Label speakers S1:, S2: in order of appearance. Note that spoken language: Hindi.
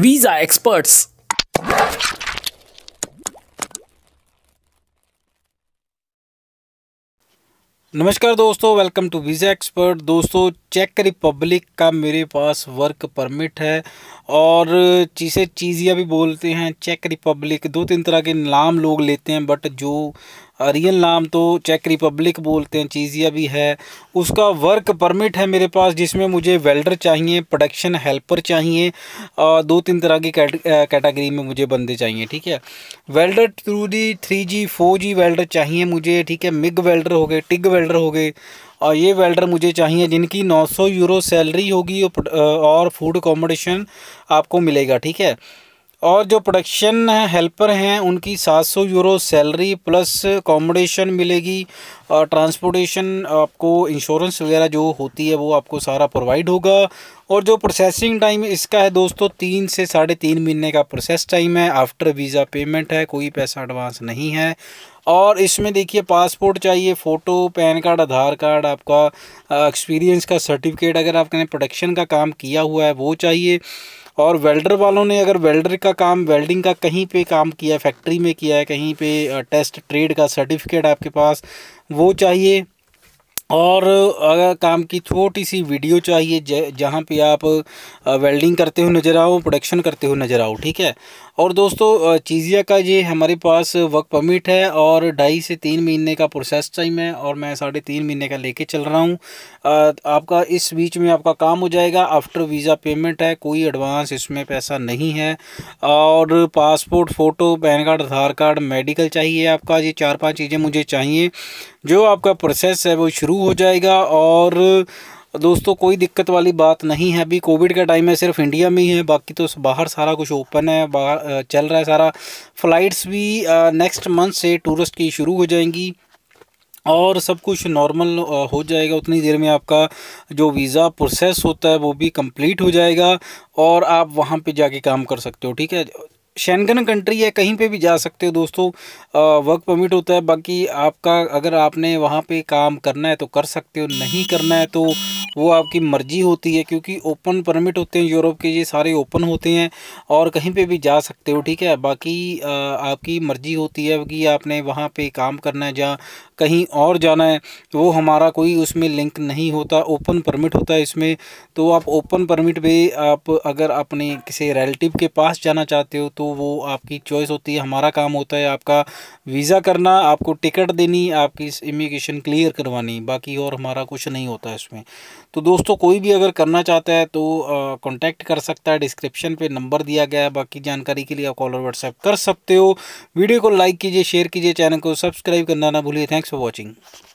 S1: वीजा एक्सपर्ट्स नमस्कार दोस्तों वेलकम टू वीज़ा एक्सपर्ट दोस्तों चेक रिपब्लिक का मेरे पास वर्क परमिट है और जिसे चीज़िया भी बोलते हैं चेक रिपब्लिक दो तीन तरह के नाम लोग लेते हैं बट जो रियल नाम तो चेक रिपब्लिक बोलते हैं चीज़िया भी है उसका वर्क परमिट है मेरे पास जिसमें मुझे वेल्डर चाहिए प्रोडक्शन हेल्पर चाहिए और दो तीन तरह की कैटेगरी में मुझे बंदे चाहिए ठीक है welder through the three G four G welder चाहिए मुझे ठीक है मिग वेल्डर हो गए टिग वेल्डर हो गए और ये वेल्डर मुझे चाहिए जिनकी 900 यूरो सैलरी होगी और फूड अकोमोडेशन आपको मिलेगा ठीक है और जो प्रोडक्शन हेल्पर हैं उनकी 700 यूरो सैलरी प्लस अकोमोडेशन मिलेगी और ट्रांसपोर्टेशन आपको इंश्योरेंस वगैरह जो होती है वो आपको सारा प्रोवाइड होगा और जो प्रोसेसिंग टाइम इसका है दोस्तों तीन से साढ़े तीन महीने का प्रोसेस टाइम है आफ्टर वीज़ा पेमेंट है कोई पैसा एडवांस नहीं है और इसमें देखिए पासपोर्ट चाहिए photo PAN card Aadhaar card आपका एक्सपीरियंस का सर्टिफिकेट अगर आपने प्रोडक्शन का काम किया हुआ है वो चाहिए और वेल्डर वालों ने अगर वेल्डर का काम वेल्डिंग का कहीं पे काम किया फैक्ट्री में किया है कहीं पे टेस्ट ट्रेड का सर्टिफिकेट आपके पास वो चाहिए और अगर काम की छोटी सी वीडियो चाहिए जहाँ पे आप वेल्डिंग करते हुए नज़र आओ प्रोडक्शन करते हुए नज़र आओ ठीक है और दोस्तों चीज़िया का ये हमारे पास वर्क परमिट है और ढाई से तीन महीने का प्रोसेस टाइम है और मैं साढ़े तीन महीने का लेके चल रहा हूँ आपका इस बीच में आपका काम हो जाएगा आफ्टर वीज़ा पेमेंट है कोई एडवांस इसमें पैसा नहीं है और passport photo PAN card Aadhaar card medical चाहिए आपका ये चार पाँच चीज़ें मुझे चाहिए जो आपका प्रोसेस है वो शुरू हो जाएगा और दोस्तों कोई दिक्कत वाली बात नहीं है अभी कोविड का टाइम है सिर्फ इंडिया में ही है बाकी तो बाहर सारा कुछ ओपन है बाहर चल रहा है सारा फ़्लाइट्स भी नेक्स्ट मंथ से टूरिस्ट की शुरू हो जाएंगी और सब कुछ नॉर्मल हो जाएगा उतनी देर में आपका जो वीज़ा प्रोसेस होता है वो भी कंप्लीट हो जाएगा और आप वहाँ पे जाके काम कर सकते हो ठीक है शैनगन कंट्री है कहीं पे भी जा सकते हो दोस्तों वर्क परमिट होता है बाकी आपका अगर आपने वहाँ पे काम करना है तो कर सकते हो नहीं करना है तो वो आपकी मर्जी होती है क्योंकि ओपन परमिट होते हैं यूरोप के ये सारे ओपन होते हैं और कहीं पे भी जा सकते हो ठीक है बाकी आपकी मर्जी होती है कि आपने वहाँ पे काम करना है जहाँ कहीं और जाना है वो हमारा कोई उसमें लिंक नहीं होता ओपन परमिट होता है इसमें तो आप ओपन परमिट पे आप अगर अपने किसी रिलेटिव के पास जाना चाहते हो तो वो आपकी चॉइस होती है हमारा काम होता है आपका वीज़ा करना आपको टिकट देनी आपकी इमिग्रेशन क्लियर करवानी बाकी और हमारा कुछ नहीं होता इसमें तो दोस्तों कोई भी अगर करना चाहता है तो कांटेक्ट कर सकता है डिस्क्रिप्शन पे नंबर दिया गया है बाकी जानकारी के लिए आप कॉल और व्हाट्सएप कर सकते हो वीडियो को लाइक कीजिए शेयर कीजिए चैनल को सब्सक्राइब करना ना भूलिए थैंक्स फॉर वॉचिंग